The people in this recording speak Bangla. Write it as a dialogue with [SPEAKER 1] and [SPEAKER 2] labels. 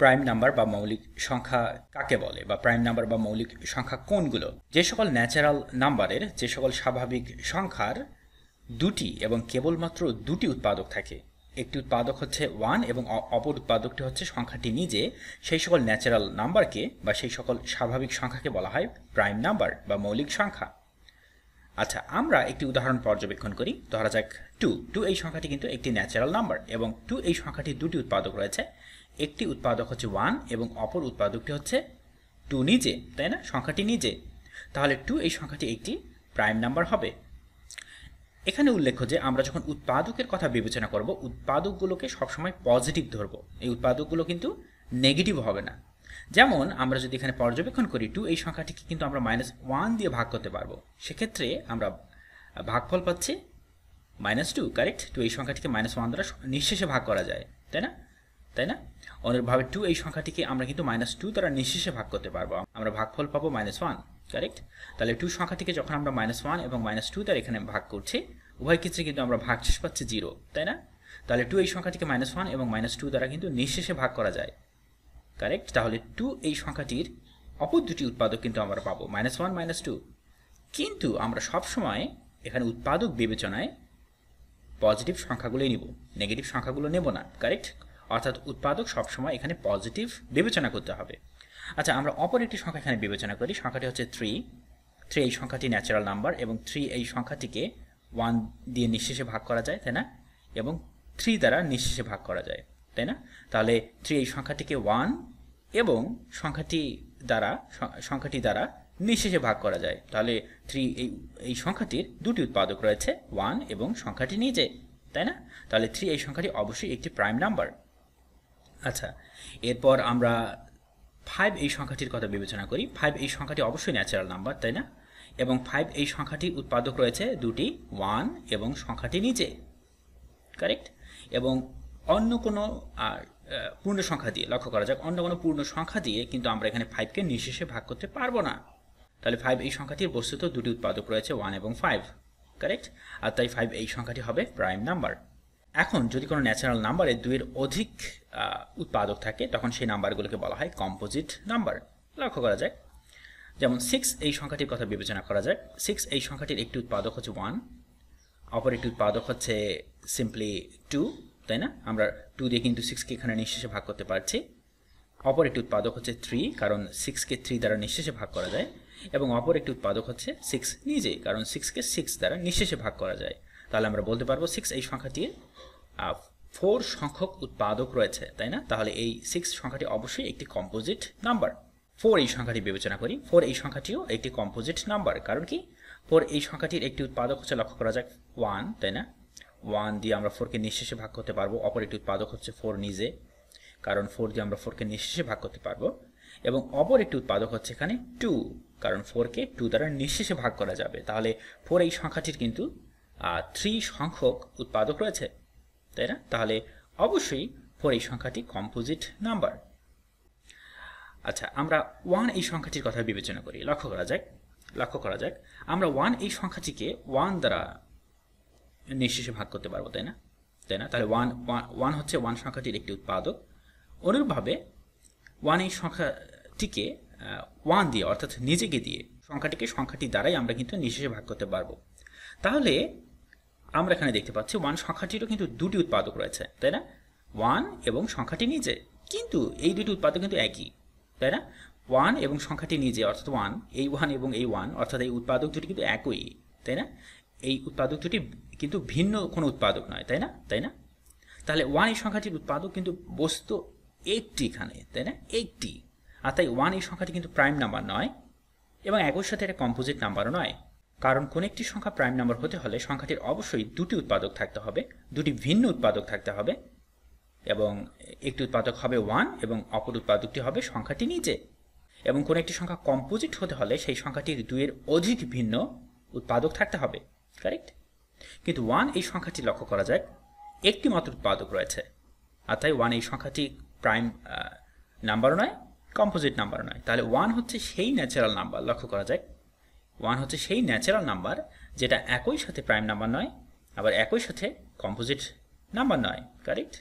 [SPEAKER 1] প্রাইম নাম্বার বা মৌলিক সংখ্যা কাকে বলে বা প্রাইম নাম্বার বা মৌলিক সংখ্যা কোনগুলো যে সকল ন্যাচারাল নাম্বারের যে সকল স্বাভাবিক সংখ্যার দুটি এবং কেবলমাত্র দুটি উৎপাদক থাকে একটি উৎপাদক হচ্ছে ওয়ান এবং অপর উৎপাদকটি হচ্ছে সংখ্যাটি নিজে সেই সকল ন্যাচারাল নাম্বারকে বা সেই সকল স্বাভাবিক সংখ্যাকে বলা হয় প্রাইম নাম্বার বা মৌলিক সংখ্যা আচ্ছা আমরা একটি উদাহরণ পর্যবেক্ষণ করি ধরা যাক টু টু এই সংখ্যাটি কিন্তু একটি ন্যাচারাল নাম্বার এবং টু এই সংখ্যাটি দুটি উৎপাদক রয়েছে একটি উৎপাদক হচ্ছে ওয়ান এবং অপর উৎপাদকটি হচ্ছে টু নিজে তাই না সংখ্যাটি নিজে তাহলে টু এই সংখ্যাটি একটি প্রাইম নাম্বার হবে এখানে উল্লেখ্য যে আমরা যখন উৎপাদকের কথা বিবেচনা করব উৎপাদকগুলোকে সবসময় পজিটিভ ধরব এই উৎপাদকগুলো কিন্তু নেগেটিভ হবে না যেমন আমরা যদি এখানে পর্যবেক্ষণ করি টু এই সংখ্যাটিকে কিন্তু আমরা মাইনাস ওয়ান দিয়ে ভাগ করতে পারবো সেক্ষেত্রে আমরা ভাগফল পাচ্ছি মাইনাস টু কারেক্ট টু এই সংখ্যাটিকে মাইনাস ওয়ান দ্বারা নিঃশেষে ভাগ করা যায় তাই না তাই না অনুরূপভাবে টু এই সংখ্যাটিকে আমরা কিন্তু মাইনাস টু দ্বারা নিঃশেষে ভাগ করতে পারবো আমরা ভাগফল পাবো মাইনাস ওয়ান কারেক্ট তাহলে টু সংখ্যাটিকে যখন আমরা মাইনাস ওয়ান এবং মাইনাস টু দ্বারা এখানে ভাগ করছি উভয় ক্ষেত্রে কিন্তু আমরা ভাগ শেষ পাচ্ছি জিরো তাই না তাহলে টু এই সংখ্যাটিকে মাইনাস ওয়ান এবং মাইনাস টু দ্বারা কিন্তু নিঃশেষে ভাগ করা যায় কারেক্ট তাহলে টু এই সংখ্যাটির অপর দুটি উৎপাদক কিন্তু আমরা পাবো মাইনাস ওয়ান মাইনাস টু কিন্তু আমরা সবসময় এখানে উৎপাদক বিবেচনায় পজিটিভ সংখ্যাগুলোই নিব নেগেটিভ সংখ্যাগুলো নেব না কারেক্ট অর্থাৎ উৎপাদক সবসময় এখানে পজিটিভ বিবেচনা করতে হবে আচ্ছা আমরা অপর একটি সংখ্যা এখানে বিবেচনা করি সংখ্যাটি হচ্ছে থ্রি থ্রি এই সংখ্যাটি ন্যাচারাল নাম্বার এবং থ্রি এই সংখ্যাটিকে ওয়ান দিয়ে নিঃশেষে ভাগ করা যায় তাই না এবং থ্রি দ্বারা নিঃশেষে ভাগ করা যায় তাই না তাহলে থ্রি এই সংখ্যাটিকে ওয়ান এবং সংখ্যাটি দ্বারা সংখ্যাটি দ্বারা নিঃশেষে ভাগ করা যায় তাহলে থ্রি এই এই সংখ্যাটির দুটি উৎপাদক রয়েছে ওয়ান এবং সংখ্যাটি নিজে তাই না তাহলে থ্রি এই সংখ্যাটি অবশ্যই একটি প্রাইম নাম্বার আচ্ছা এরপর আমরা ফাইভ এই সংখ্যাটির কথা বিবেচনা করি ফাইভ এই সংখ্যাটি অবশ্যই ন্যাচারাল নাম্বার তাই না এবং ফাইভ এই সংখ্যাটির উৎপাদক রয়েছে দুটি ওয়ান এবং সংখ্যাটি নিচে কারেক্ট এবং অন্য কোনো পূর্ণ সংখ্যা দিয়ে লক্ষ্য করা যাক অন্য কোনো পূর্ণ সংখ্যা দিয়ে কিন্তু আমরা এখানে ফাইভকে নিঃশেষে ভাগ করতে পারবো না তাহলে ফাইভ এই সংখ্যাটির বস্তুত দুটি উৎপাদক রয়েছে ওয়ান এবং ফাইভ কারেক্ট আর তাই ফাইভ এই সংখ্যাটি হবে প্রাইম নাম্বার এখন যদি কোনো ন্যাচারাল নাম্বারে দুইয়ের অধিক উৎপাদক থাকে তখন সেই নাম্বারগুলোকে বলা হয় কম্পোজিট নাম্বার লক্ষ্য করা যায় যেমন সিক্স এই সংখ্যাটির কথা বিবেচনা করা যায় সিক্স এই সংখ্যাটির একটি উৎপাদক হচ্ছে ওয়ান অপর একটি উৎপাদক হচ্ছে সিম্পলি টু তাই না আমরা টু দিয়ে কিন্তু সিক্সকে এখানে নিঃশেষে ভাগ করতে পারছি অপর একটি উৎপাদক হচ্ছে থ্রি কারণ সিক্সকে থ্রি দ্বারা নিঃশেষে ভাগ করা যায় এবং অপর একটি উৎপাদক হচ্ছে সিক্স নিজে কারণ সিক্সকে সিক্স দ্বারা নিঃশেষে ভাগ করা যায় তাহলে আমরা বলতে পারবো সিক্স এই সংখ্যাটির ফোর সংখ্যক উৎপাদক রয়েছে তাই না তাহলে এই সিক্স সংখ্যাটি অবশ্যই একটি কম্পোজিট নাম্বার ফোর এই সংখ্যাটি বিবেচনা করি ফোর এই সংখ্যাটিও একটি কম্পোজিট নাম্বার কারণ কি ফোর এই সংখ্যাটির একটি উৎপাদক হচ্ছে লক্ষ্য করা যাক ওয়ান তাই না ওয়ান দিয়ে আমরা ফোরকে নিঃশেষে ভাগ করতে পারবো অপর একটি উৎপাদক হচ্ছে ফোর নিজে কারণ ফোর দিয়ে আমরা ফোরকে নিঃশেষে ভাগ করতে পারবো এবং অপর একটি উৎপাদক হচ্ছে এখানে টু কারণ ফোরকে টু দ্বারা নিঃশেষে ভাগ করা যাবে তাহলে ফোর এই সংখ্যাটির কিন্তু আর থ্রি সংখ্যক উৎপাদক রয়েছে তাই না তাহলে অবশ্যই ফোর এই সংখ্যাটি কম্পোজিট নাম্বার আচ্ছা আমরা ওয়ান এই সংখ্যাটির কথা বিবেচনা করি লক্ষ্য করা যাক লক্ষ্য করা যাক আমরা ওয়ান এই সংখ্যাটিকে ওয়ান দ্বারা নিঃশেষে ভাগ করতে পারবো তাই না তাই না তাহলে ওয়ান ওয়ান হচ্ছে ওয়ান সংখ্যাটির একটি উৎপাদক অনুরূপভাবে ওয়ান এই সংখ্যাটিকে ওয়ান দিয়ে অর্থাৎ নিজেকে দিয়ে সংখ্যাটিকে সংখ্যাটি দ্বারাই আমরা কিন্তু নিঃশেষে ভাগ করতে পারবো তাহলে আমরা এখানে দেখতে পাচ্ছি ওয়ান সংখ্যাটিরও কিন্তু দুটি উৎপাদক রয়েছে তাই না ওয়ান এবং সংখ্যাটি নিজে কিন্তু এই দুটি উৎপাদক কিন্তু একই তাই না ওয়ান এবং সংখ্যাটি নিজে অর্থাৎ ওয়ান এই ওয়ান এবং এই ওয়ান অর্থাৎ এই উৎপাদক দুটি কিন্তু একই তাই না এই উৎপাদক দুটি কিন্তু ভিন্ন কোনো উৎপাদক নয় তাই না তাই না তাহলে ওয়ান এই সংখ্যাটির উৎপাদক কিন্তু বস্তু এইটটি এখানে তাই না এইটটি আর তাই ওয়ান এই সংখ্যাটি কিন্তু প্রাইম নাম্বার নয় এবং একই সাথে এটা কম্পোজিট নাম্বারও নয় কারণ কোন একটি সংখ্যা প্রাইম নাম্বার হতে হলে সংখ্যাটির অবশ্যই দুটি উৎপাদক থাকতে হবে দুটি ভিন্ন উৎপাদক থাকতে হবে এবং একটি উৎপাদক হবে ওয়ান এবং অপর উৎপাদকটি হবে সংখ্যাটি নিজে এবং কোনো একটি সংখ্যা কম্পোজিট হতে হলে সেই সংখ্যাটির দুইয়ের অধিক ভিন্ন উৎপাদক থাকতে হবে কারেক্ট কিন্তু ওয়ান এই সংখ্যাটি লক্ষ্য করা যায় একটি মাত্র উৎপাদক রয়েছে আর তাই ওয়ান এই সংখ্যাটি প্রাইম নাম্বার নয় কম্পোজিট নাম্বার নয় তাহলে ওয়ান হচ্ছে সেই ন্যাচারাল নাম্বার লক্ষ্য করা যায় ওয়ান হচ্ছে সেই ন্যাচারাল নাম্বার যেটা একই সাথে প্রাইম নাম্বার নয় আবার একই সাথে কম্পোজিট নাম্বার নয় কারেক্ট